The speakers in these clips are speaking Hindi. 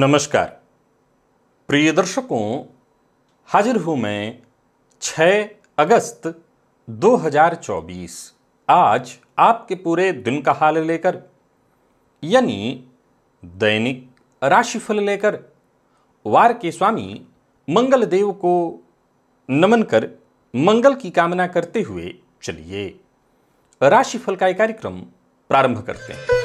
नमस्कार प्रिय दर्शकों हाजिर हूं मैं 6 अगस्त 2024 आज आपके पूरे दिन का हाल लेकर यानी दैनिक राशिफल लेकर वार के स्वामी मंगल देव को नमन कर मंगल की कामना करते हुए चलिए राशिफल का कार्यक्रम प्रारंभ करते हैं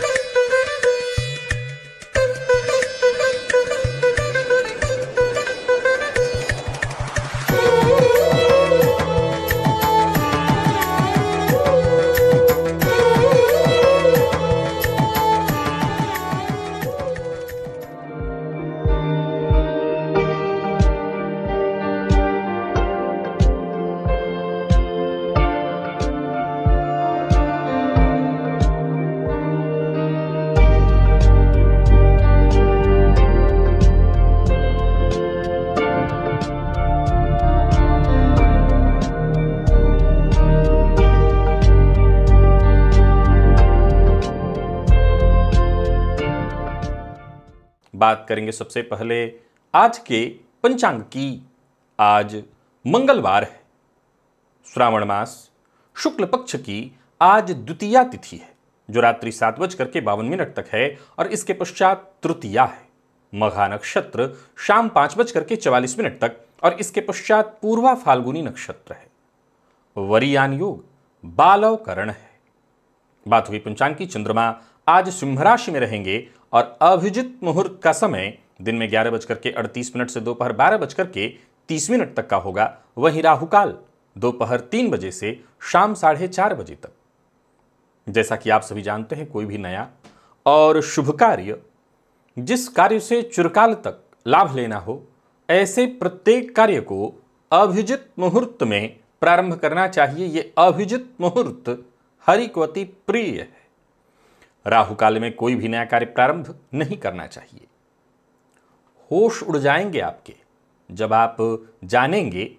बात करेंगे सबसे पहले आज के पंचांग की आज मंगलवार है श्रावण मास शुक्ल पक्ष की आज द्वितीय तिथि है जो रात्रि सात बजकर के बावन मिनट तक है और इसके पश्चात तृतीया है मघा नक्षत्र शाम पांच बजकर के चवालीस मिनट तक और इसके पश्चात पूर्वा फाल्गुनी नक्षत्र है वरियान योग बालवकरण है बात हुई पंचांग की चंद्रमा आज सिंह राशि में रहेंगे और अभिजित मुहूर्त का समय दिन में ग्यारह बजकर के अड़तीस मिनट से दोपहर बारह बजकर के तीस मिनट तक का होगा वहीं राहुकाल दोपहर तीन बजे से शाम साढ़े चार बजे तक जैसा कि आप सभी जानते हैं कोई भी नया और शुभ कार्य जिस कार्य से चुरकाल तक लाभ लेना हो ऐसे प्रत्येक कार्य को अभिजित मुहूर्त में प्रारंभ करना चाहिए ये अभिजित मुहूर्त हरिकवती प्रिय है राहु काल में कोई भी नया कार्य प्रारंभ नहीं करना चाहिए होश उड़ जाएंगे आपके जब आप जानेंगे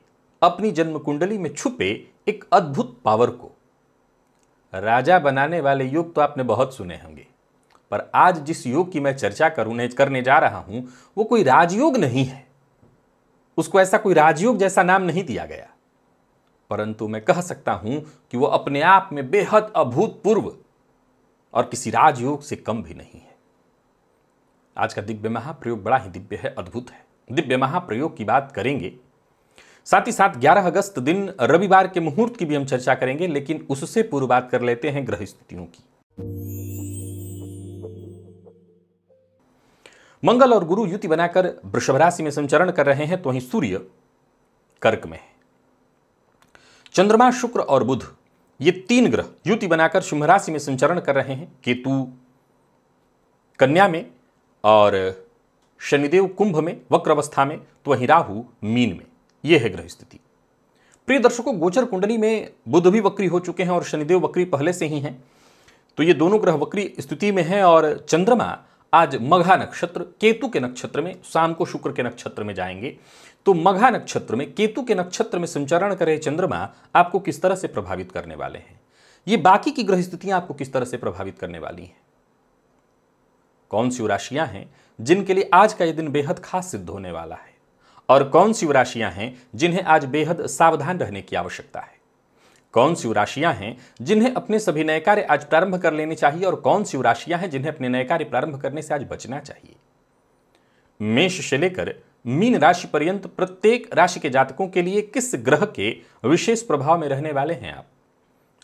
अपनी जन्म कुंडली में छुपे एक अद्भुत पावर को राजा बनाने वाले योग तो आपने बहुत सुने होंगे पर आज जिस योग की मैं चर्चा करूँ करने जा रहा हूं वो कोई राजयोग नहीं है उसको ऐसा कोई राजयोग जैसा नाम नहीं दिया गया परंतु मैं कह सकता हूं कि वो अपने आप में बेहद अभूतपूर्व और किसी राजयोग से कम भी नहीं है आज का दिव्य महाप्रयोग बड़ा ही दिव्य है अद्भुत है दिव्य महाप्रयोग की बात करेंगे साथ ही साथ 11 अगस्त दिन रविवार के मुहूर्त की भी हम चर्चा करेंगे लेकिन उससे पूर्व बात कर लेते हैं ग्रह स्थितियों की मंगल और गुरु युति बनाकर वृषभ राशि में संचरण कर रहे हैं तो वहीं सूर्य कर्क में है चंद्रमा शुक्र और बुध ये तीन ग्रह युति बनाकर सिंह राशि में संचरण कर रहे हैं केतु कन्या में और शनिदेव कुंभ में वक्र अवस्था में तो वहीं राहु मीन में यह है ग्रह स्थिति प्रिय दर्शकों गोचर कुंडली में बुध भी वक्री हो चुके हैं और शनिदेव वक्री पहले से ही हैं तो ये दोनों ग्रह वक्री स्थिति में हैं और चंद्रमा आज मघा नक्षत्र केतु के नक्षत्र में शाम को शुक्र के नक्षत्र में जाएंगे तो मघा नक्षत्र में केतु के नक्षत्र में संचरण करे चंद्रमा आपको किस तरह से प्रभावित करने वाले हैं ये बाकी की ग्रह स्थितियां आपको किस तरह से प्रभावित करने वाली हैं कौन सी राशियां हैं जिनके लिए आज का ये दिन बेहद खास सिद्ध होने वाला है और कौन सी राशियां हैं जिन्हें आज बेहद सावधान रहने की आवश्यकता है कौन सी राशियां हैं जिन्हें अपने सभी नए कार्य आज प्रारंभ कर लेने चाहिए और कौन सी राशियां हैं जिन्हें अपने नए कार्य प्रारंभ करने से आज बचना चाहिए मेष से लेकर मीन राशि पर्यंत प्रत्येक राशि के जातकों के लिए किस ग्रह के विशेष प्रभाव में रहने वाले हैं आप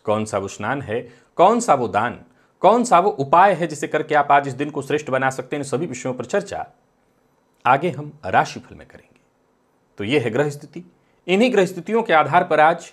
कौन सा वो स्नान है कौन सा वो दान कौन सा वो उपाय है जिसे करके आप आज इस दिन को श्रेष्ठ बना सकते हैं सभी विषयों पर चर्चा आगे हम राशिफल में करेंगे तो ये है ग्रह स्थिति इन्हीं ग्रह स्थितियों के आधार पर आज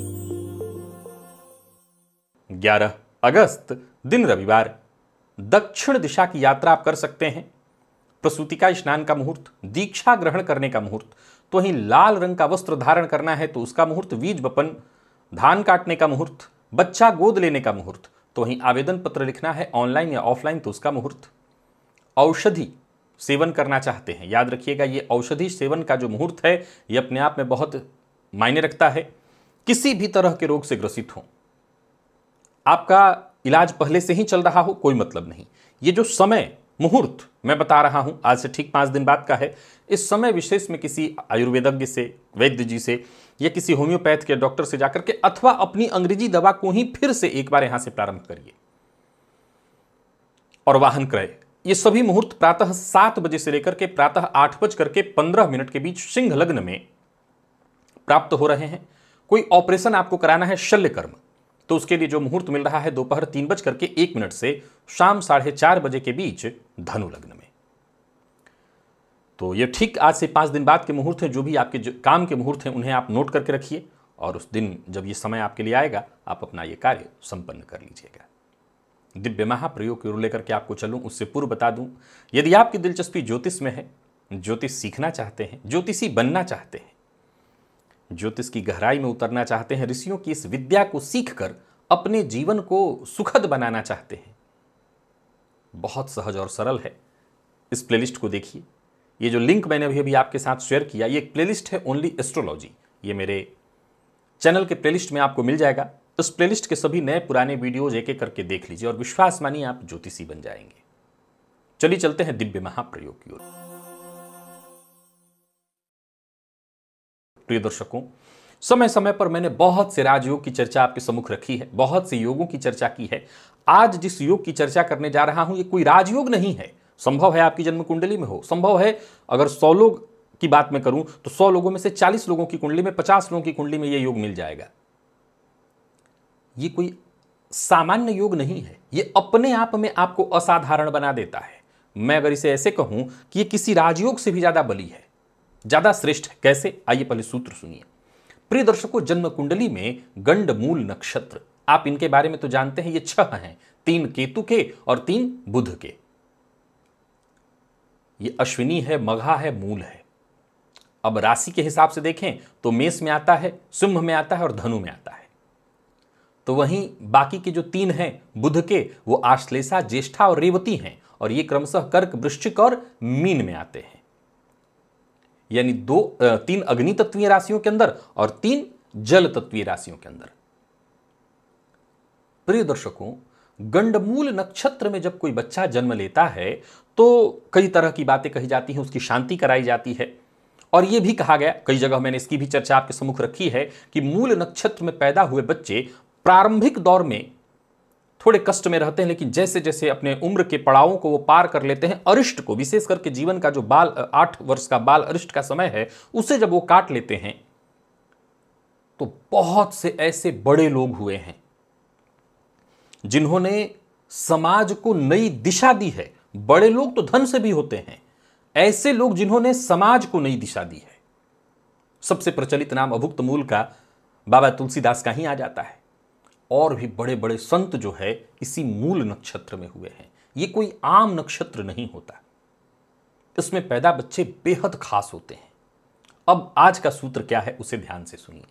ग्यारह अगस्त दिन रविवार दक्षिण दिशा की यात्रा आप कर सकते हैं प्रसूति का स्नान का मुहूर्त दीक्षा ग्रहण करने का मुहूर्त तो वहीं लाल रंग का वस्त्र धारण करना है तो उसका मुहूर्त बीज बपन धान काटने का मुहूर्त बच्चा गोद लेने का मुहूर्त तो वहीं आवेदन पत्र लिखना है ऑनलाइन या ऑफलाइन तो उसका मुहूर्त औषधि सेवन करना चाहते हैं याद रखिएगा ये औषधि सेवन का जो मुहूर्त है ये अपने आप में बहुत मायने रखता है किसी भी तरह के रोग से ग्रसित हों आपका इलाज पहले से ही चल रहा हो कोई मतलब नहीं ये जो समय मुहूर्त मैं बता रहा हूँ आज से ठीक पाँच दिन बाद का है इस समय विशेष में किसी आयुर्वेदज्ञ से वैद्य जी से या किसी होम्योपैथ के डॉक्टर से जाकर के अथवा अपनी अंग्रेजी दवा को ही फिर से एक बार यहां से प्रारंभ करिए और वाहन क्रय ये सभी मुहूर्त प्रातः सात बजे से लेकर के प्रातः आठ बज करके पंद्रह मिनट के बीच सिंह लग्न में प्राप्त हो रहे हैं कोई ऑपरेशन आपको कराना है शल्य कर्म तो उसके लिए जो मुहूर्त मिल रहा है दोपहर तीन बज करके एक मिनट से शाम साढ़े चार बजे के बीच धनु लग्न में तो ये ठीक आज से पांच दिन बाद के मुहूर्त हैं जो भी आपके जो काम के मुहूर्त हैं उन्हें आप नोट करके रखिए और उस दिन जब ये समय आपके लिए आएगा आप अपना ये कार्य संपन्न कर लीजिएगा दिव्य महाप्रयोग की ओर लेकर के आपको चलूँ उससे पूर्व बता दूँ यदि आपकी दिलचस्पी ज्योतिष में है ज्योतिष सीखना चाहते हैं ज्योतिषी बनना चाहते हैं ज्योतिष की गहराई में उतरना चाहते हैं ऋषियों की इस विद्या को सीखकर अपने जीवन को सुखद बनाना चाहते हैं बहुत सहज और सरल है इस प्लेलिस्ट को देखिए ये जो लिंक मैंने अभी अभी आपके साथ शेयर किया ये एक प्लेलिस्ट है ओनली एस्ट्रोलॉजी ये मेरे चैनल के प्लेलिस्ट में आपको मिल जाएगा इस प्लेलिस्ट के सभी नए पुराने वीडियोज एक एक करके देख लीजिए और विश्वास मानिए आप ज्योतिषी बन जाएंगे चलिए चलते हैं दिव्य महाप्रयोग की ओर प्रिय दर्शकों समय समय पर मैंने बहुत से राजयोग की चर्चा आपके सम्मुख रखी है बहुत से योगों की चर्चा की है आज जिस योग की चर्चा करने जा रहा हूं ये कोई राजयोग नहीं है संभव है आपकी जन्म कुंडली में हो संभव है अगर सौ लोग की बात मैं करूं तो सौ लोगों में से चालीस लोगों की कुंडली में पचास लोगों की कुंडली में यह योग मिल जाएगा ये कोई सामान्य योग नहीं है ये अपने आप में आपको असाधारण बना देता है मैं अगर इसे ऐसे कहूं कि ये किसी राजयोग से भी ज्यादा बली है ज्यादा श्रेष्ठ है कैसे आइए पहले सूत्र सुनिए प्रिय दर्शकों जन्म कुंडली में गंड मूल नक्षत्र आप इनके बारे में तो जानते हैं ये छह हैं तीन केतु के और तीन बुध के ये अश्विनी है मघा है मूल है अब राशि के हिसाब से देखें तो मेष में आता है सिंह में आता है और धनु में आता है तो वहीं बाकी के जो तीन हैं बुध के वो आश्लेषा ज्येष्ठा और रेवती हैं और ये क्रमशः कर्क वृश्चिक और मीन में आते हैं यानी दो तीन अग्नि तत्वीय राशियों के अंदर और तीन जल तत्वीय राशियों के अंदर प्रिय दर्शकों गंडमूल नक्षत्र में जब कोई बच्चा जन्म लेता है तो कई तरह की बातें कही जाती हैं उसकी शांति कराई जाती है और यह भी कहा गया कई जगह मैंने इसकी भी चर्चा आपके सम्मुख रखी है कि मूल नक्षत्र में पैदा हुए बच्चे प्रारंभिक दौर में थोड़े कष्ट में रहते हैं लेकिन जैसे जैसे अपने उम्र के पड़ावों को वो पार कर लेते हैं अरिष्ट को विशेष करके जीवन का जो बाल आठ वर्ष का बाल अरिष्ट का समय है उसे जब वो काट लेते हैं तो बहुत से ऐसे बड़े लोग हुए हैं जिन्होंने समाज को नई दिशा दी है बड़े लोग तो धन से भी होते हैं ऐसे लोग जिन्होंने समाज को नई दिशा दी है सबसे प्रचलित नाम अभुक्त मूल का बाबा तुलसीदास का ही आ जाता है और भी बड़े बड़े संत जो है इसी मूल नक्षत्र में हुए हैं ये कोई आम नक्षत्र नहीं होता इसमें पैदा बच्चे बेहद खास होते हैं अब आज का सूत्र क्या है उसे ध्यान से सुनिए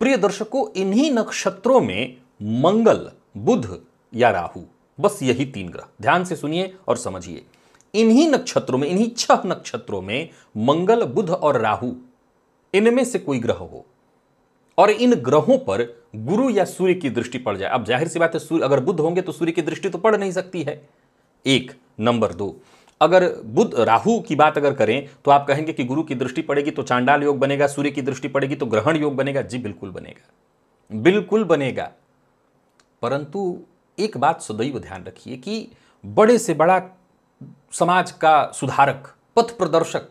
प्रिय दर्शकों इन्हीं नक्षत्रों में मंगल बुध या राहु बस यही तीन ग्रह ध्यान से सुनिए और समझिए इन्हीं नक्षत्रों में इन्हीं छह नक्षत्रों में मंगल बुध और राहु इनमें से कोई ग्रह हो और इन ग्रहों पर गुरु या सूर्य की दृष्टि पड़ जाए अब जाहिर सी बात है सूर्य अगर बुद्ध होंगे तो सूर्य की दृष्टि तो पड़ नहीं सकती है एक नंबर दो अगर बुद्ध राहु की बात अगर करें तो आप कहेंगे कि गुरु की दृष्टि पड़ेगी तो चांडाल योग बनेगा सूर्य की दृष्टि पड़ेगी तो ग्रहण योग बनेगा जी बिल्कुल बनेगा बिल्कुल बनेगा परंतु एक बात सदैव ध्यान रखिए कि बड़े से बड़ा समाज का सुधारक पथ प्रदर्शक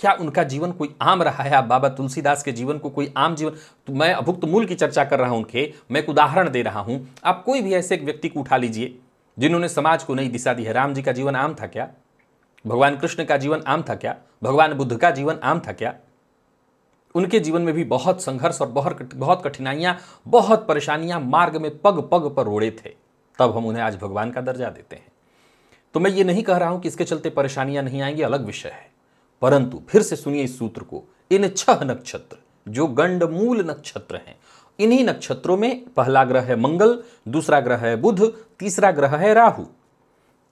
क्या उनका जीवन कोई आम रहा है आप बाबा तुलसीदास के जीवन को कोई आम जीवन तो मैं अभुक्त मूल की चर्चा कर रहा हूँ उनके मैं एक उदाहरण दे रहा हूँ आप कोई भी ऐसे एक व्यक्ति को उठा लीजिए जिन्होंने समाज को नई दिशा दी है राम जी का जीवन आम था क्या भगवान कृष्ण का जीवन आम था क्या भगवान बुद्ध का जीवन आम था क्या उनके जीवन में भी बहुत संघर्ष और बहुत बहुत कठिनाइयाँ बहुत परेशानियाँ मार्ग में पग पग पर रोड़े थे तब हम उन्हें आज भगवान का दर्जा देते हैं तो मैं ये नहीं कह रहा हूं कि इसके चलते परेशानियां नहीं आएंगी अलग विषय है परंतु फिर से सुनिए इस सूत्र को इन छह नक्षत्र जो गंडमूल नक्षत्र हैं इन्हीं नक्षत्रों में पहला ग्रह है मंगल दूसरा ग्रह है बुध तीसरा ग्रह है राहु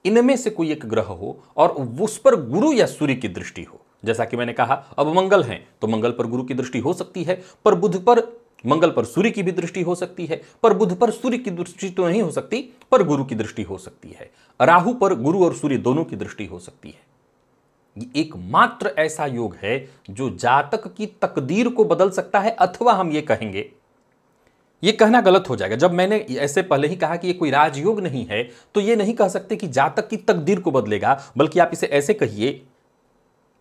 इनमें से कोई एक ग्रह हो और उस पर गुरु या सूर्य की दृष्टि हो जैसा कि मैंने कहा अब मंगल है तो मंगल पर गुरु की दृष्टि हो सकती है पर बुध पर मंगल पर सूर्य की भी दृष्टि हो सकती है पर बुध पर सूर्य की दृष्टि तो नहीं हो सकती पर गुरु की दृष्टि हो सकती है राहु पर गुरु और सूर्य दोनों की दृष्टि हो सकती है एकमात्र ऐसा योग है जो जातक की तकदीर को बदल सकता है अथवा हम ये कहेंगे ये कहना गलत हो जाएगा जब मैंने ऐसे पहले ही कहा कि ये कोई राजयोग नहीं है तो ये नहीं कह सकते कि जातक की तकदीर को बदलेगा बल्कि आप इसे ऐसे कहिए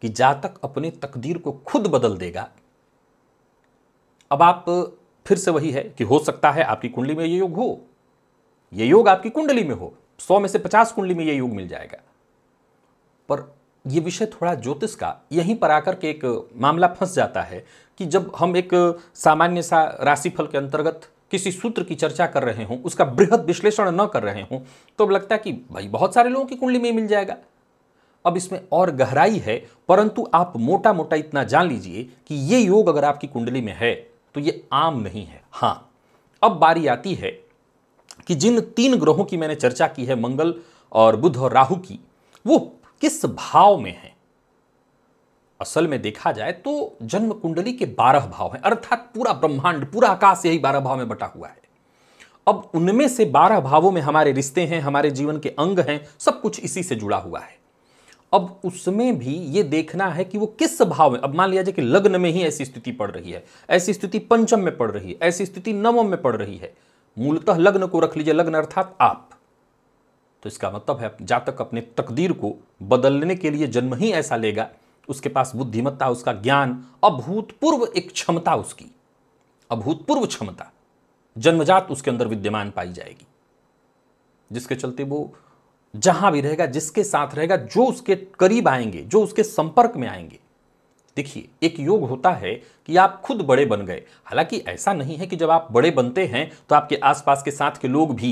कि जातक अपने तकदीर को खुद बदल देगा अब आप फिर से वही है कि हो सकता है आपकी कुंडली में ये योग हो ये योग आपकी कुंडली में हो सौ में से पचास कुंडली में ये योग मिल जाएगा पर ये विषय थोड़ा ज्योतिष का यहीं पर आकर के एक मामला फंस जाता है कि जब हम एक सामान्य सा राशिफल के अंतर्गत किसी सूत्र की चर्चा कर रहे हों उसका बृहद विश्लेषण न कर रहे हों तो अब लगता है कि भाई बहुत सारे लोगों की कुंडली में मिल जाएगा अब इसमें और गहराई है परंतु आप मोटा मोटा इतना जान लीजिए कि ये योग अगर आपकी कुंडली में है तो ये आम नहीं है हाँ अब बारी आती है कि जिन तीन ग्रहों की मैंने चर्चा की है मंगल और बुध और राहु की वो किस भाव में है असल में देखा जाए तो जन्म कुंडली के बारह भाव हैं अर्थात पूरा ब्रह्मांड पूरा आकाश यही बारह भाव में बटा हुआ है अब उनमें से बारह भावों में हमारे रिश्ते हैं हमारे जीवन के अंग हैं सब कुछ इसी से जुड़ा हुआ है अब उसमें भी ये देखना है कि वो किस भाव में अब मान लिया जाए कि लग्न में ही ऐसी स्थिति पड़ रही है ऐसी स्थिति पंचम में पड़ रही है ऐसी स्थिति नवम में पड़ रही है मूलतः लग्न को रख लीजिए लग्न अर्थात आप तो इसका मतलब है जातक अपने तकदीर को बदलने के लिए जन्म ही ऐसा लेगा उसके पास बुद्धिमत्ता उसका ज्ञान अभूतपूर्व एक क्षमता उसकी अभूतपूर्व क्षमता जन्मजात उसके अंदर विद्यमान पाई जाएगी जिसके चलते वो जहां भी रहेगा जिसके साथ रहेगा जो उसके करीब आएंगे जो उसके संपर्क में आएंगे देखिए एक योग होता है कि आप खुद बड़े बन गए हालांकि ऐसा नहीं है कि जब आप बड़े बनते हैं तो आपके आसपास के साथ के लोग भी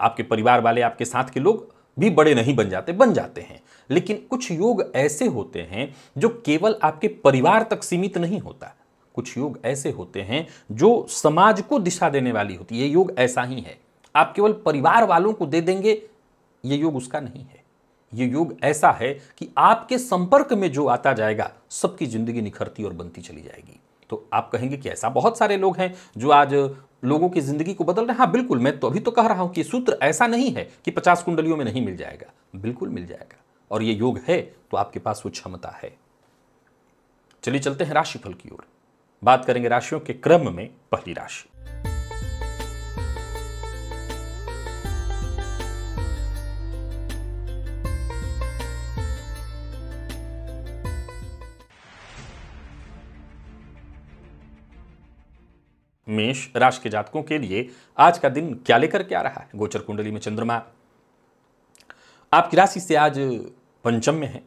आपके परिवार वाले आपके साथ के लोग भी बड़े नहीं बन जाते बन जाते हैं लेकिन कुछ योग ऐसे होते हैं जो केवल आपके परिवार तक सीमित नहीं होता कुछ योग ऐसे होते हैं जो समाज को दिशा देने वाली होती है ये योग ऐसा ही है आप केवल परिवार वालों को दे देंगे ये योग उसका नहीं है ये योग ऐसा है कि आपके संपर्क में जो आता जाएगा सबकी जिंदगी निखरती और बनती चली जाएगी तो आप कहेंगे कि ऐसा बहुत सारे लोग हैं जो आज लोगों की जिंदगी को बदल रहे हैं हाँ बिल्कुल मैं तो अभी तो कह रहा हूं कि सूत्र ऐसा नहीं है कि पचास कुंडलियों में नहीं मिल जाएगा बिल्कुल मिल जाएगा और ये योग है तो आपके पास वो क्षमता है चलिए चलते हैं राशिफल की ओर बात करेंगे राशियों के क्रम में पहली राशि मेष राशि के जातकों के लिए आज का दिन क्या लेकर के आ रहा है गोचर कुंडली में चंद्रमा आपकी राशि से आज पंचम में है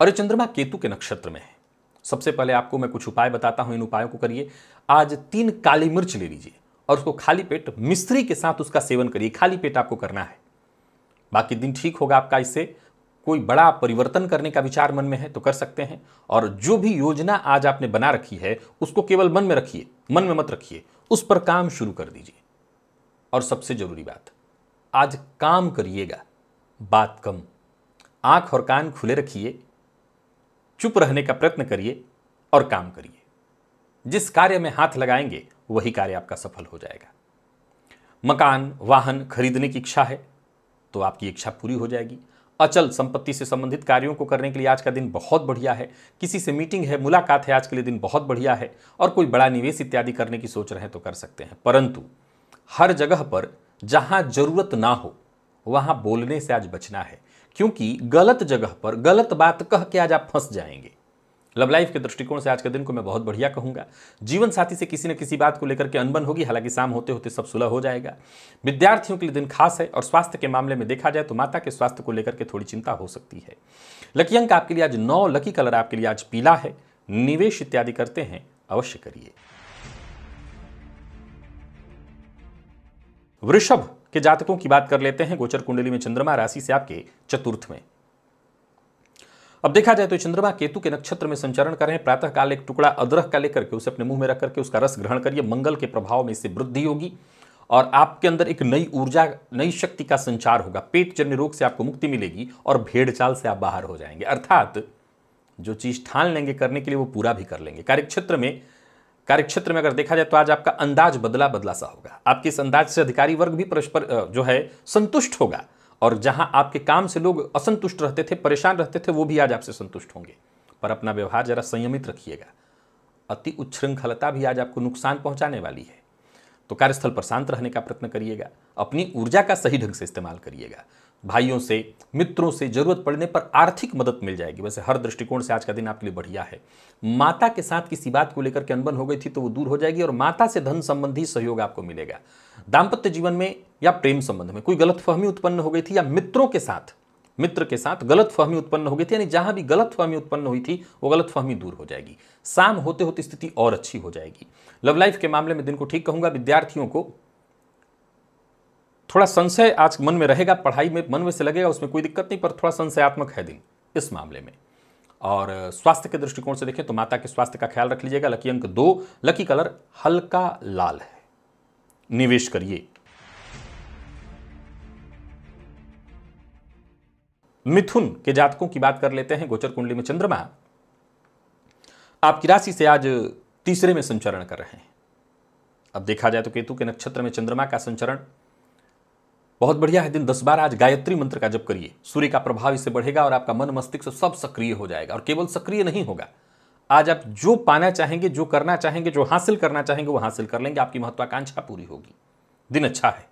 और ये चंद्रमा केतु के नक्षत्र में है सबसे पहले आपको मैं कुछ उपाय बताता हूं इन उपायों को करिए आज तीन काली मिर्च ले लीजिए और उसको खाली पेट मिस्त्री के साथ उसका सेवन करिए खाली पेट आपको करना है बाकी दिन ठीक होगा आपका इससे कोई बड़ा परिवर्तन करने का विचार मन में है तो कर सकते हैं और जो भी योजना आज आपने बना रखी है उसको केवल मन में रखिए मन में मत रखिए उस पर काम शुरू कर दीजिए और सबसे ज़रूरी बात आज काम करिएगा बात कम आंख और कान खुले रखिए चुप रहने का प्रयत्न करिए और काम करिए जिस कार्य में हाथ लगाएंगे वही कार्य आपका सफल हो जाएगा मकान वाहन खरीदने की इच्छा है तो आपकी इच्छा पूरी हो जाएगी अचल संपत्ति से संबंधित कार्यों को करने के लिए आज का दिन बहुत बढ़िया है किसी से मीटिंग है मुलाकात है आज के लिए दिन बहुत बढ़िया है और कोई बड़ा निवेश इत्यादि करने की सोच रहे हैं तो कर सकते हैं परंतु हर जगह पर जहां जरूरत ना हो वहां बोलने से आज बचना है क्योंकि गलत जगह पर गलत बात कह के आज आप फंस जाएंगे लव लाइफ के दृष्टिकोण से आज के दिन को मैं बहुत बढ़िया कहूंगा जीवन साथी से किसी न किसी बात को लेकर के अनबन होगी हालांकि शाम होते होते सब सुलह हो जाएगा विद्यार्थियों के लिए दिन खास है और स्वास्थ्य के मामले में देखा जाए तो माता के स्वास्थ्य को लेकर के थोड़ी चिंता हो सकती है लकी अंक आपके लिए आज नौ लकी कलर आपके लिए आज पीला है निवेश इत्यादि करते हैं अवश्य करिए वृषभ के जातकों की बात कर लेते हैं गोचर कुंडली में चंद्रमा राशि से आपके चतुर्थ में अब देखा जाए तो चंद्रमा केतु के नक्षत्र में संचरण कर रहे हैं प्रातःकाल एक टुकड़ा अदरक का लेकर के उसे अपने मुंह में रख करके उसका रस ग्रहण करिए मंगल के प्रभाव में इससे वृद्धि होगी और आपके अंदर एक नई ऊर्जा नई शक्ति का संचार होगा पेट जन्य रोग से आपको मुक्ति मिलेगी और भेड़ चाल से आप बाहर हो जाएंगे अर्थात जो चीज़ ठान लेंगे करने के लिए वो पूरा भी कर लेंगे कार्यक्षेत्र में कार्यक्षेत्र में अगर देखा जाए तो आज आपका अंदाज बदला बदला सा होगा आपके इस अंदाज से अधिकारी वर्ग भी परस्पर जो है संतुष्ट होगा और जहां आपके काम से लोग असंतुष्ट रहते थे परेशान रहते थे वो भी आज आपसे संतुष्ट होंगे पर अपना व्यवहार जरा संयमित रखिएगा अति उच्छृंखलता भी आज आपको नुकसान पहुंचाने वाली है तो कार्यस्थल पर शांत रहने का प्रयत्न करिएगा अपनी ऊर्जा का सही ढंग से इस्तेमाल करिएगा भाइयों से मित्रों से जरूरत पड़ने पर आर्थिक मदद मिल जाएगी वैसे हर दृष्टिकोण से आज का दिन आपके लिए बढ़िया है माता के साथ किसी बात को लेकर के अनबन हो गई थी तो वो दूर हो जाएगी और माता से धन संबंधी सहयोग आपको मिलेगा दाम्पत्य जीवन में या प्रेम संबंध में कोई गलत फहमी उत्पन्न हो गई थी या मित्रों के साथ मित्र के साथ गलत फहमी उत्पन्न हो गई थी यानी जहां भी गलत फहमी उत्पन्न हुई थी वो गलत फहमी दूर हो जाएगी शाम होते होते स्थिति और अच्छी हो जाएगी लव लाइफ के मामले में दिन को ठीक कहूंगा विद्यार्थियों को थोड़ा संशय आज मन में रहेगा पढ़ाई में मन में से लगेगा उसमें कोई दिक्कत नहीं पर थोड़ा संशयात्मक है दिन इस मामले में और स्वास्थ्य के दृष्टिकोण से देखें तो माता के स्वास्थ्य का ख्याल रख लीजिएगा लकी अंक दो लकी कलर हल्का लाल है निवेश करिए मिथुन के जातकों की बात कर लेते हैं गोचर कुंडली में चंद्रमा आपकी राशि से आज तीसरे में संचरण कर रहे हैं अब देखा जाए तो केतु के नक्षत्र में चंद्रमा का संचरण बहुत बढ़िया है दिन दस बार आज गायत्री मंत्र का जप करिए सूर्य का प्रभाव इससे बढ़ेगा और आपका मन मस्तिष्क सब सक्रिय हो जाएगा और केवल सक्रिय नहीं होगा आज आप जो पाना चाहेंगे जो करना चाहेंगे जो हासिल करना चाहेंगे वो हासिल कर लेंगे आपकी महत्वाकांक्षा पूरी होगी दिन अच्छा है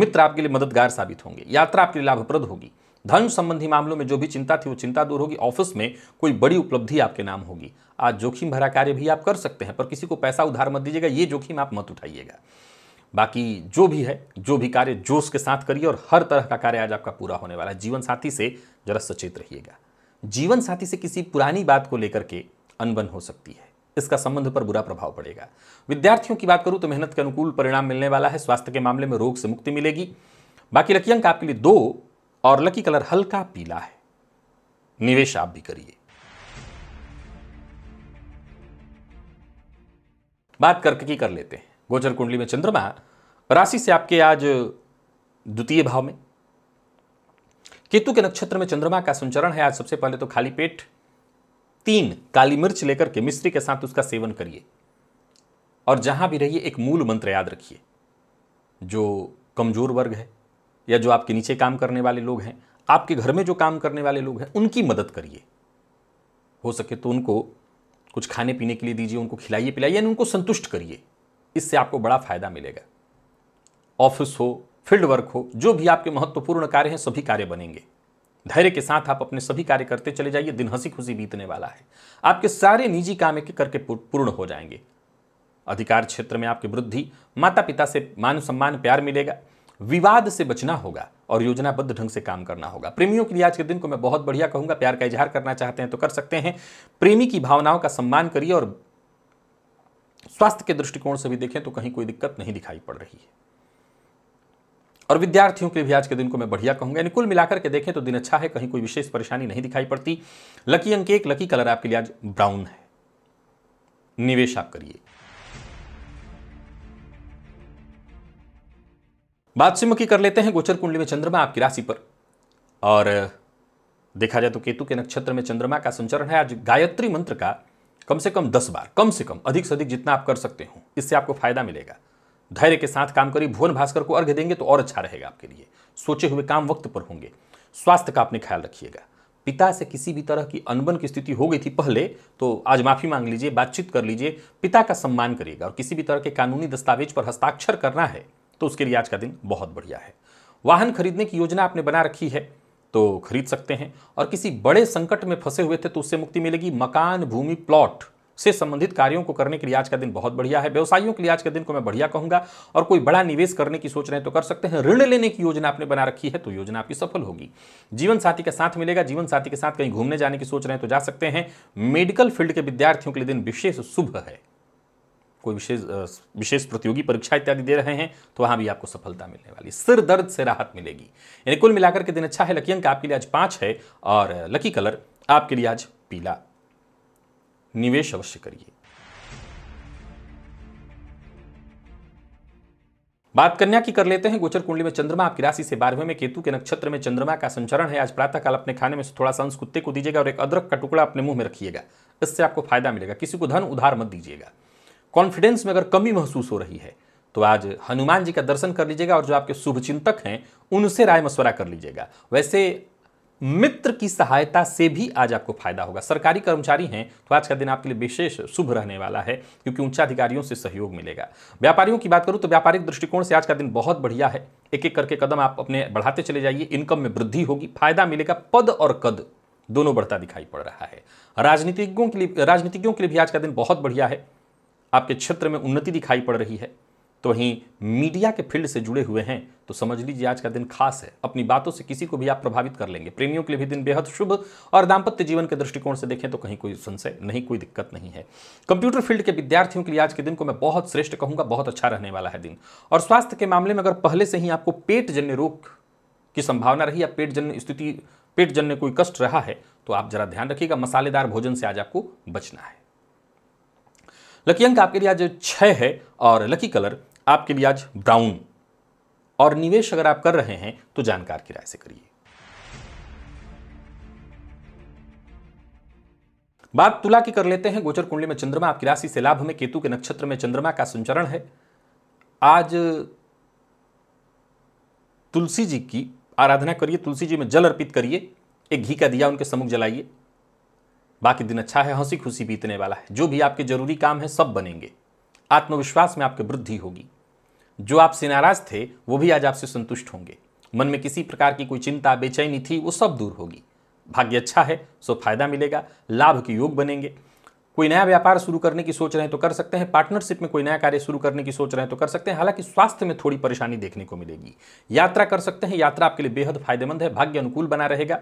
मित्र आपके लिए मददगार साबित होंगे यात्रा आपके लिए लाभप्रद होगी धन संबंधी मामलों में जो भी चिंता थी वो चिंता दूर होगी ऑफिस में कोई बड़ी उपलब्धि आपके नाम होगी आज जोखिम भरा कार्य भी आप कर सकते हैं पर किसी को पैसा उधार मत दीजिएगा ये जोखिम आप मत उठाइएगा बाकी जो भी है जो भी कार्य जोश के साथ करिए और हर तरह का कार्य आज आपका पूरा होने वाला है जीवन साथी से जरा सचेत रहिएगा जीवन साथी से किसी पुरानी बात को लेकर के अनबन हो सकती है इसका संबंध पर बुरा प्रभाव पड़ेगा विद्यार्थियों की बात करूं तो मेहनत के अनुकूल परिणाम मिलने वाला है स्वास्थ्य के मामले में रोग से मुक्ति मिलेगी बाकी लकी अंक आपके लिए दो और लकी कलर हल्का पीला है निवेश आप भी करिए बात कर्क की कर लेते हैं गोचर कुंडली में चंद्रमा राशि से आपके आज द्वितीय भाव में केतु के नक्षत्र में चंद्रमा का संचरण है आज सबसे पहले तो खाली पेट तीन काली मिर्च लेकर के मिश्री के साथ उसका सेवन करिए और जहां भी रहिए एक मूल मंत्र याद रखिए जो कमजोर वर्ग है या जो आपके नीचे काम करने वाले लोग हैं आपके घर में जो काम करने वाले लोग हैं उनकी मदद करिए हो सके तो उनको कुछ खाने पीने के लिए दीजिए उनको खिलाइए पिलाइए यानी उनको संतुष्ट करिए इससे आपको बड़ा फायदा मिलेगा ऑफिस हो फील्ड वर्क हो जो भी आपके महत्वपूर्ण कार्य हैं सभी कार्य बनेंगे धैर्य के साथ आप अपने सभी कार्य करते चले जाइए दिन हंसी खुशी बीतने वाला है आपके सारे निजी काम एक करके पूर्ण हो जाएंगे अधिकार क्षेत्र में आपकी वृद्धि माता पिता से मान सम्मान प्यार मिलेगा विवाद से बचना होगा और योजनाबद्ध ढंग से काम करना होगा प्रेमियों के लिए आज के दिन को मैं बहुत बढ़िया कहूंगा प्यार का इजहार करना चाहते हैं तो कर सकते हैं प्रेमी की भावनाओं का सम्मान करिए और स्वास्थ्य के दृष्टिकोण से भी देखें तो कहीं कोई दिक्कत नहीं दिखाई पड़ रही है और विद्यार्थियों के लिए भी आज के दिन को मैं बढ़िया कहूंगा यानी कुल मिलाकर के देखें तो दिन अच्छा है कहीं कोई विशेष परेशानी नहीं दिखाई पड़ती लकी अंक एक लकी कलर आपके लिए आज ब्राउन है निवेश आप करिए बात सिमुखी कर लेते हैं गोचर कुंडली में चंद्रमा आपकी राशि पर और देखा जाए तो केतु के नक्षत्र में चंद्रमा का संचरण है आज गायत्री मंत्र का कम से कम दस बार कम से कम अधिक से अधिक जितना आप कर सकते हो इससे आपको फायदा मिलेगा धैर्य के साथ काम करिए भुवन भास्कर को अर्घ्य देंगे तो और अच्छा रहेगा आपके लिए सोचे हुए काम वक्त पर होंगे स्वास्थ्य का अपने ख्याल रखिएगा पिता से किसी भी तरह की अनबन की स्थिति हो गई थी पहले तो आज माफ़ी मांग लीजिए बातचीत कर लीजिए पिता का सम्मान करिएगा और किसी भी तरह के कानूनी दस्तावेज पर हस्ताक्षर करना है तो उसके लिए आज का दिन बहुत बढ़िया है वाहन खरीदने की योजना आपने बना रखी है तो खरीद सकते हैं और किसी बड़े संकट में फंसे हुए थे तो उससे मुक्ति मिलेगी मकान भूमि प्लॉट से संबंधित कार्यों को करने के लिए आज का दिन बहुत बढ़िया है व्यवसायियों के लिए आज के दिन को मैं बढ़िया कहूंगा और कोई बड़ा निवेश करने की सोच रहे हैं तो कर सकते हैं ऋण लेने की योजना आपने बना रखी है तो योजना आपकी सफल होगी जीवन साथी के साथ मिलेगा जीवन साथी के साथ कहीं घूमने जाने की सोच रहे हैं तो जा सकते हैं मेडिकल फील्ड के विद्यार्थियों के लिए दिन विशेष शुभ है कोई विशेष विशेष प्रतियोगी परीक्षा इत्यादि दे रहे हैं तो वहां भी आपको सफलता मिलने वाली सिर दर्द से राहत मिलेगी यानी कुल मिलाकर के दिन अच्छा है लकी अंक आपके लिए आज पांच है और लकी कलर आपके लिए आज पीला निवेश अवश्य करिए बात कन्या की कर लेते हैं गोचर कुंडली में चंद्रमा आपकी राशि से बारहवें में केतु के नक्षत्र में चंद्रमा का संचरण है आज प्रातः काल अपने खाने में थोड़ा सा कुत्ते को दीजिएगा और एक अदरक का टुकड़ा अपने मुंह में रखिएगा इससे आपको फायदा मिलेगा किसी को धन उधार मत दीजिएगा कॉन्फिडेंस में अगर कमी महसूस हो रही है तो आज हनुमान जी का दर्शन कर लीजिएगा और जो आपके शुभचिंतक हैं उनसे राय मशवरा कर लीजिएगा वैसे मित्र की सहायता से भी आज आपको फायदा होगा सरकारी कर्मचारी हैं तो आज का दिन आपके लिए विशेष शुभ रहने वाला है क्योंकि उच्चाधिकारियों से सहयोग मिलेगा व्यापारियों की बात करूं तो व्यापारिक दृष्टिकोण से आज का दिन बहुत बढ़िया है एक एक करके कदम आप अपने बढ़ाते चले जाइए इनकम में वृद्धि होगी फायदा मिलेगा पद और कद दोनों बढ़ता दिखाई पड़ रहा है राजनीतिज्ञों के लिए राजनीतिज्ञों के लिए भी आज का दिन बहुत बढ़िया है आपके क्षेत्र में उन्नति दिखाई पड़ रही है तो वहीं मीडिया के फील्ड से जुड़े हुए हैं तो समझ लीजिए आज का दिन खास है अपनी बातों से किसी को भी आप प्रभावित कर लेंगे प्रेमियों के लिए भी दिन बेहद शुभ और दाम्पत्य जीवन के दृष्टिकोण से देखें तो कहीं कोई संशय नहीं कोई दिक्कत नहीं है कंप्यूटर फील्ड के विद्यार्थियों के लिए आज के दिन को मैं बहुत श्रेष्ठ कहूंगा बहुत अच्छा रहने वाला है दिन और स्वास्थ्य के मामले में अगर पहले से ही आपको पेट जन्य रोग की संभावना रही या पेट जन्य स्थिति पेट जन्य कोई कष्ट रहा है तो आप जरा ध्यान रखिएगा मसालेदार भोजन से आज आपको बचना है लकी अंक आपके लिए आज छः है और लकी कलर आपके लिए आज ब्राउन और निवेश अगर आप कर रहे हैं तो जानकार की राय से करिए बात तुला की कर लेते हैं गोचर कुंडली में चंद्रमा आपकी राशि से लाभ में केतु के नक्षत्र में चंद्रमा का संचरण है आज तुलसी जी की आराधना करिए तुलसी जी में जल अर्पित करिए एक घी का दिया उनके समुख जलाइए बाकी दिन अच्छा है हंसी खुशी बीतने वाला है जो भी आपके जरूरी काम है सब बनेंगे आत्मविश्वास में आपकी वृद्धि होगी जो आपसे नाराज थे वो भी आज आपसे संतुष्ट होंगे मन में किसी प्रकार की कोई चिंता बेचैनी थी वो सब दूर होगी भाग्य अच्छा है सो फायदा मिलेगा लाभ के योग बनेंगे कोई नया व्यापार शुरू करने की सोच रहे हैं तो कर सकते हैं पार्टनरशिप में कोई नया कार्य शुरू करने की सोच रहे हैं तो कर सकते हैं हालांकि स्वास्थ्य में थोड़ी परेशानी देखने को मिलेगी यात्रा कर सकते हैं यात्रा आपके लिए बेहद फायदेमंद है भाग्य अनुकूल बना रहेगा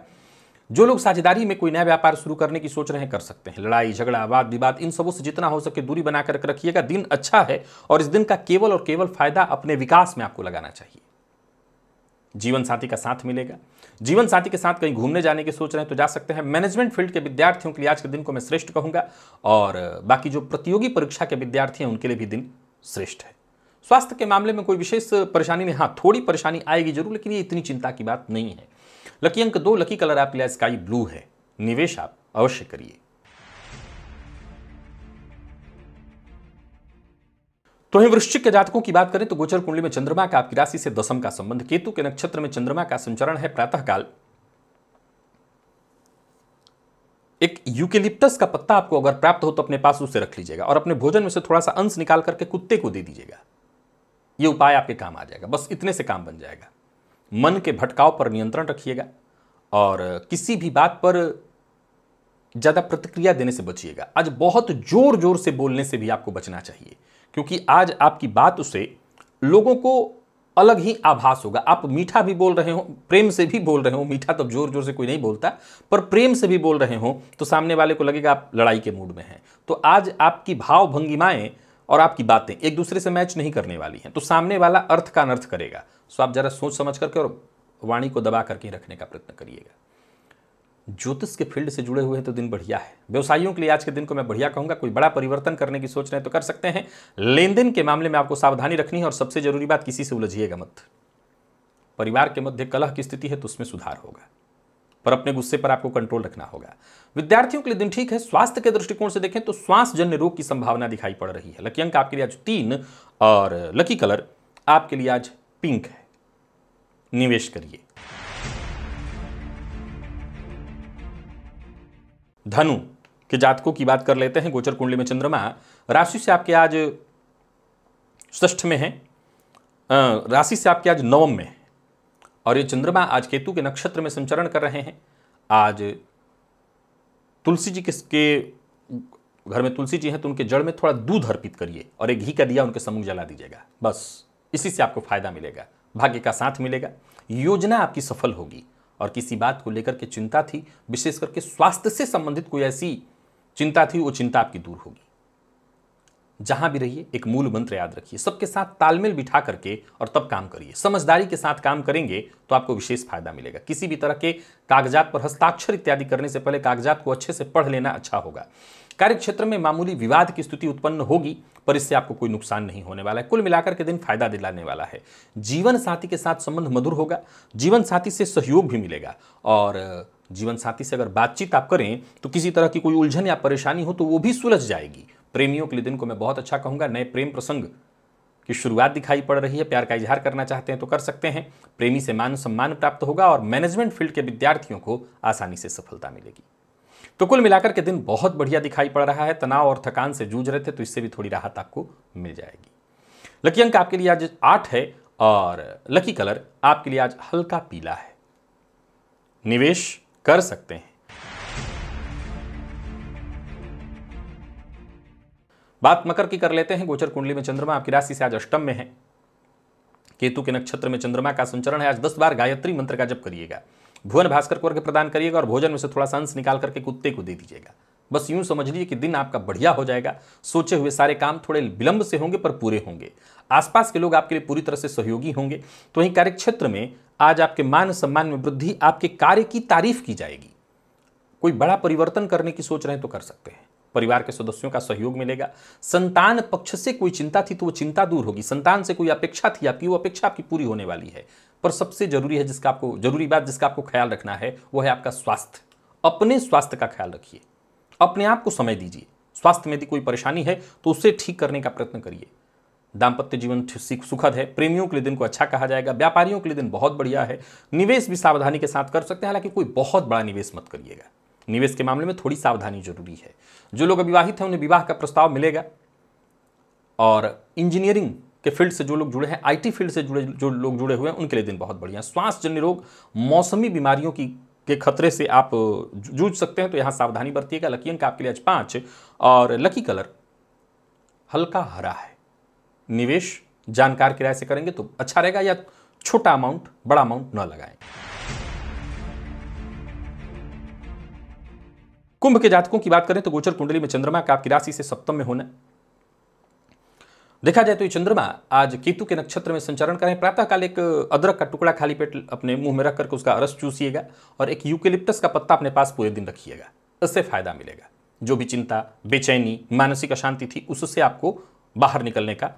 जो लोग साझेदारी में कोई नया व्यापार शुरू करने की सोच रहे हैं कर सकते हैं लड़ाई झगड़ा वाद विवाद इन सबों से जितना हो सके दूरी बनाकर रखिएगा दिन अच्छा है और इस दिन का केवल और केवल फायदा अपने विकास में आपको लगाना चाहिए जीवन साथी का साथ मिलेगा जीवन साथी के साथ कहीं घूमने जाने की सोच रहे हैं तो जा सकते हैं मैनेजमेंट फील्ड के विद्यार्थियों के लिए आज के दिन को मैं श्रेष्ठ कहूंगा और बाकी जो प्रतियोगी परीक्षा के विद्यार्थी हैं उनके लिए भी दिन श्रेष्ठ है स्वास्थ्य के मामले में कोई विशेष परेशानी नहीं हाँ थोड़ी परेशानी आएगी जरूर लेकिन ये इतनी चिंता की बात नहीं है लकी अंक दो लकी कलर आपके लिए स्काई ब्लू है निवेश आप अवश्य करिए तो वहीं वृश्चिक के जातकों की बात करें तो गोचर कुंडली में चंद्रमा का आपकी राशि से दसम का संबंध केतु के नक्षत्र में चंद्रमा का संचरण है प्रातःकाल एक यूकेलिप्टस का पत्ता आपको अगर प्राप्त हो तो अपने पास उसे रख लीजिएगा और अपने भोजन में से थोड़ा सा अंश निकाल करके कुत्ते को दे दीजिएगा यह उपाय आपके काम आ जाएगा बस इतने से काम बन जाएगा मन के भटकाव पर नियंत्रण रखिएगा और किसी भी बात पर ज़्यादा प्रतिक्रिया देने से बचिएगा आज बहुत जोर जोर से बोलने से भी आपको बचना चाहिए क्योंकि आज आपकी बात से लोगों को अलग ही आभास होगा आप मीठा भी बोल रहे हो प्रेम से भी बोल रहे हो मीठा तो जोर जोर से कोई नहीं बोलता पर प्रेम से भी बोल रहे हो तो सामने वाले को लगेगा आप लड़ाई के मूड में हैं तो आज आपकी भाव भंगिमाएं और आपकी बातें एक दूसरे से मैच नहीं करने वाली हैं तो सामने वाला अर्थ का अनर्थ करेगा सो आप ज़रा सोच समझ करके और वाणी को दबा करके रखने का प्रयत्न करिएगा ज्योतिष के फील्ड से जुड़े हुए हैं तो दिन बढ़िया है व्यवसायियों के लिए आज के दिन को मैं बढ़िया कहूंगा कोई बड़ा परिवर्तन करने की सोच रहे हैं तो कर सकते हैं लेन देन के मामले में आपको सावधानी रखनी है और सबसे जरूरी बात किसी से उलझिएगा मत परिवार के मध्य कलह की स्थिति है तो उसमें सुधार होगा पर अपने गुस्से पर आपको कंट्रोल रखना होगा विद्यार्थियों के लिए दिन ठीक है स्वास्थ्य के दृष्टिकोण से देखें तो श्वास जन्य रोग की संभावना दिखाई पड़ रही है लकी अंक आपके लिए आज तीन और लकी कलर आपके लिए आज पिंक है निवेश करिए धनु के जातकों की बात कर लेते हैं गोचर कुंडली में चंद्रमा राशि से आपके आज ष्ठ में है राशि से आपके आज नवम में है और ये चंद्रमा आज केतु के नक्षत्र में संचरण कर रहे हैं आज तुलसी जी किसके घर में तुलसी जी हैं तो उनके जड़ में थोड़ा दूध अर्पित करिए और एक घी का दिया उनके समूह जला दीजिएगा बस इसी से आपको फायदा मिलेगा भाग्य का साथ मिलेगा योजना आपकी सफल होगी और किसी बात को लेकर के चिंता थी विशेष करके स्वास्थ्य से संबंधित कोई ऐसी चिंता थी वो चिंता आपकी दूर होगी जहां भी रहिए एक मूल मंत्र याद रखिए सबके साथ तालमेल बिठा करके और तब काम करिए समझदारी के साथ काम करेंगे तो आपको विशेष फायदा मिलेगा किसी भी तरह के कागजात पर हस्ताक्षर इत्यादि करने से पहले कागजात को अच्छे से पढ़ लेना अच्छा होगा कार्यक्षेत्र में मामूली विवाद की स्थिति उत्पन्न होगी पर इससे आपको कोई नुकसान नहीं होने वाला है कुल मिलाकर के दिन फायदा दिलाने वाला है जीवन साथी के साथ संबंध मधुर होगा जीवन साथी से सहयोग भी मिलेगा और जीवन साथी से अगर बातचीत आप करें तो किसी तरह की कोई उलझन या परेशानी हो तो वो भी सुलझ जाएगी प्रेमियों के लिए दिन को मैं बहुत अच्छा कहूंगा नए प्रेम प्रसंग की शुरुआत दिखाई पड़ रही है प्यार का इजहार करना चाहते हैं तो कर सकते हैं प्रेमी से मान सम्मान प्राप्त होगा और मैनेजमेंट फील्ड के विद्यार्थियों को आसानी से सफलता मिलेगी तो कुल मिलाकर के दिन बहुत बढ़िया दिखाई पड़ रहा है तनाव और थकान से जूझ रहे थे तो इससे भी थोड़ी राहत आपको मिल जाएगी लकी अंक आपके लिए आज आठ है और लकी कलर आपके लिए आज हल्का पीला है निवेश कर सकते हैं बात मकर की कर लेते हैं गोचर कुंडली में चंद्रमा आपकी राशि से आज अष्टम में है केतु के नक्षत्र में चंद्रमा का संचरण है आज दस बार गायत्री मंत्र का जप करिएगा भुवन भास्कर को प्रदान करिएगा और भोजन में से थोड़ा सा अंश निकाल करके कुत्ते को दे दीजिएगा बस यूं समझ लीजिए कि दिन आपका बढ़िया हो जाएगा सोचे हुए सारे काम थोड़े विलंब से होंगे पर पूरे होंगे आसपास के लोग आपके लिए पूरी तरह से सहयोगी होंगे तो वहीं कार्यक्षेत्र में आज आपके मान सम्मान में वृद्धि आपके कार्य की तारीफ की जाएगी कोई बड़ा परिवर्तन करने की सोच रहे हैं तो कर सकते हैं परिवार के सदस्यों का सहयोग मिलेगा संतान पक्ष से कोई चिंता थी तो वो चिंता दूर होगी संतान से कोई अपेक्षा थी आपकी वो अपेक्षा आपकी पूरी होने वाली है पर सबसे जरूरी है जिसका आपको जरूरी बात जिसका आपको ख्याल रखना है वो है आपका स्वास्थ्य अपने स्वास्थ्य का ख्याल रखिए अपने आप को समय दीजिए स्वास्थ्य में यदि कोई परेशानी है तो उसे ठीक करने का प्रयत्न करिए दाम्पत्य जीवन सुखद है प्रेमियों के लिए दिन को अच्छा कहा जाएगा व्यापारियों के लिए दिन बहुत बढ़िया है निवेश भी सावधानी के साथ कर सकते हैं हालांकि कोई बहुत बड़ा निवेश मत करिएगा निवेश के मामले में थोड़ी सावधानी जरूरी है जो लोग अविवाहित हैं उन्हें विवाह का प्रस्ताव मिलेगा और इंजीनियरिंग के फील्ड से जो लोग जुड़े हैं आईटी फील्ड से जुड़े जो लोग जुड़े हुए हैं उनके लिए दिन बहुत बढ़िया श्वास जन्य रोग मौसमी बीमारियों की के खतरे से आप जूझ सकते हैं तो यहां सावधानी बरतिएगा लकी अंक आपके लिए आज पांच और लकी कलर हल्का हरा है निवेश जानकार किराए से करेंगे तो अच्छा रहेगा या छोटा अमाउंट बड़ा अमाउंट न लगाएं कुंभ के जातकों की बात करें तो गोचर कुंडली में चंद्रमा का आपकी राशि से सप्तम में होना देखा जाए तो ये चंद्रमा आज केतु के नक्षत्र में संचरण करें प्रातःकाल एक अदरक का टुकड़ा खाली पेट अपने मुंह में रख करके उसका रस चूसिएगा और एक यूकेलिप्टस का पत्ता अपने पास पूरे दिन रखिएगा इससे फायदा मिलेगा जो भी चिंता बेचैनी मानसिक अशांति थी उससे आपको बाहर निकलने का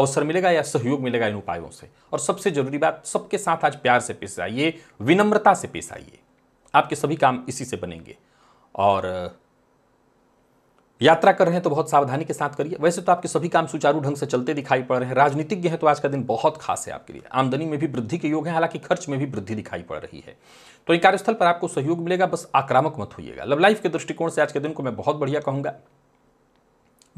अवसर मिलेगा या सहयोग मिलेगा इन उपायों से और सबसे जरूरी बात सबके साथ आज प्यार से पेश आइए विनम्रता से पेश आइए आपके सभी काम इसी से बनेंगे और यात्रा कर रहे हैं तो बहुत सावधानी के साथ करिए वैसे तो आपके सभी काम सुचारू ढंग से चलते दिखाई पड़ रहे हैं राजनीतिज्ञ है तो आज का दिन बहुत खास है आपके लिए आमदनी में भी वृद्धि के योग है हालांकि खर्च में भी वृद्धि दिखाई पड़ रही है तो ये कार्यस्थल पर आपको सहयोग मिलेगा बस आक्रामक मत होइएगा लव लाइफ के दृष्टिकोण से आज के दिन को मैं बहुत बढ़िया कहूंगा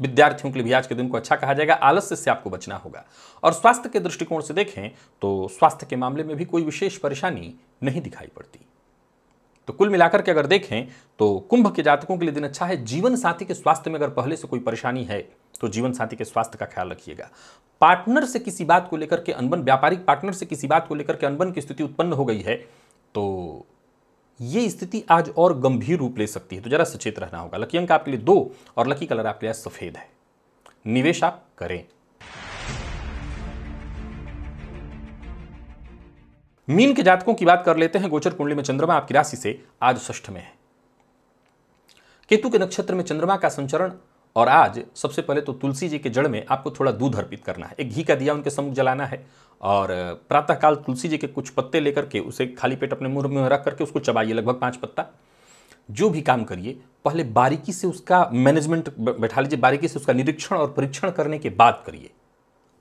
विद्यार्थियों के लिए भी आज के दिन को अच्छा कहा जाएगा आलस्य से आपको बचना होगा और स्वास्थ्य के दृष्टिकोण से देखें तो स्वास्थ्य के मामले में भी कोई विशेष परेशानी नहीं दिखाई पड़ती तो कुल मिलाकर के अगर देखें तो कुंभ के जातकों के लिए दिन अच्छा है जीवन साथी के स्वास्थ्य में अगर पहले से कोई परेशानी है तो जीवन साथी के स्वास्थ्य का ख्याल रखिएगा पार्टनर से किसी बात को लेकर के अनबन व्यापारिक पार्टनर से किसी बात को लेकर के अनबन की स्थिति उत्पन्न हो गई है तो ये स्थिति आज और गंभीर रूप ले सकती है तो जरा सचेत रहना होगा लकी अंक आपके लिए दो और लकी कलर आपके लिए सफ़ेद है निवेश आप करें मीन के जातकों की बात कर लेते हैं गोचर कुंडली में चंद्रमा आपकी राशि से आज ष्ठ में है केतु के नक्षत्र में चंद्रमा का संचरण और आज सबसे पहले तो तुलसी जी के जड़ में आपको थोड़ा दूध अर्पित करना है एक घी का दिया उनके सम्मुख जलाना है और प्रातःकाल तुलसी जी के कुछ पत्ते लेकर के उसे खाली पेट अपने मुंह में रख करके उसको चबाइए लगभग पाँच पत्ता जो भी काम करिए पहले बारीकी से उसका मैनेजमेंट बैठा लीजिए बारीकी से उसका निरीक्षण और परीक्षण करने के बाद करिए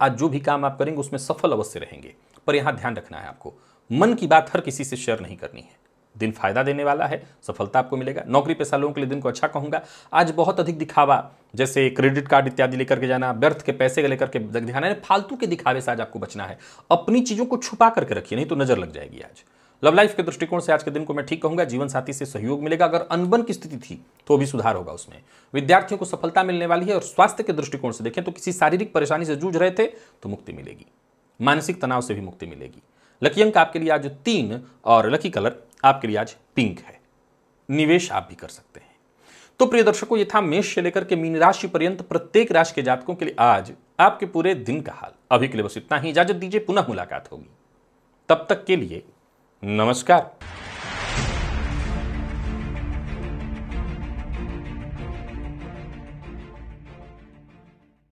आज जो भी काम आप करेंगे उसमें सफल अवश्य रहेंगे पर यहाँ ध्यान रखना है आपको मन की बात हर किसी से शेयर नहीं करनी है दिन फायदा देने वाला है सफलता आपको मिलेगा नौकरी पेशा लोगों के लिए दिन को अच्छा कहूंगा आज बहुत अधिक दिखावा जैसे क्रेडिट कार्ड इत्यादि लेकर के जाना व्यर्थ के पैसे लेकर के दिखाना है फालतू के दिखावे से आज आपको बचना है अपनी चीज़ों को छुपा करके रखिए नहीं तो नज़र लग जाएगी आज लव लाइफ के दृष्टिकोण से आज के दिन को मैं ठीक कहूंगा जीवन साथी से सहयोग मिलेगा अगर अनबन की स्थिति थी तो भी सुधार होगा उसमें विद्यार्थियों को सफलता मिलने वाली है और स्वास्थ्य के दृष्टिकोण से देखें तो किसी शारीरिक परेशानी से जूझ रहे थे तो मुक्ति मिलेगी मानसिक तनाव से भी मुक्ति मिलेगी लकी अंक आपके लिए आज तीन और लकी कलर आपके लिए आज पिंक है निवेश आप भी कर सकते हैं तो प्रिय दर्शकों ये था मेष से लेकर के मीन राशि पर्यंत प्रत्येक राशि के जातकों के लिए आज आपके पूरे दिन का हाल अभी के लिए बस इतना ही इजाजत दीजिए पुनः मुलाकात होगी तब तक के लिए नमस्कार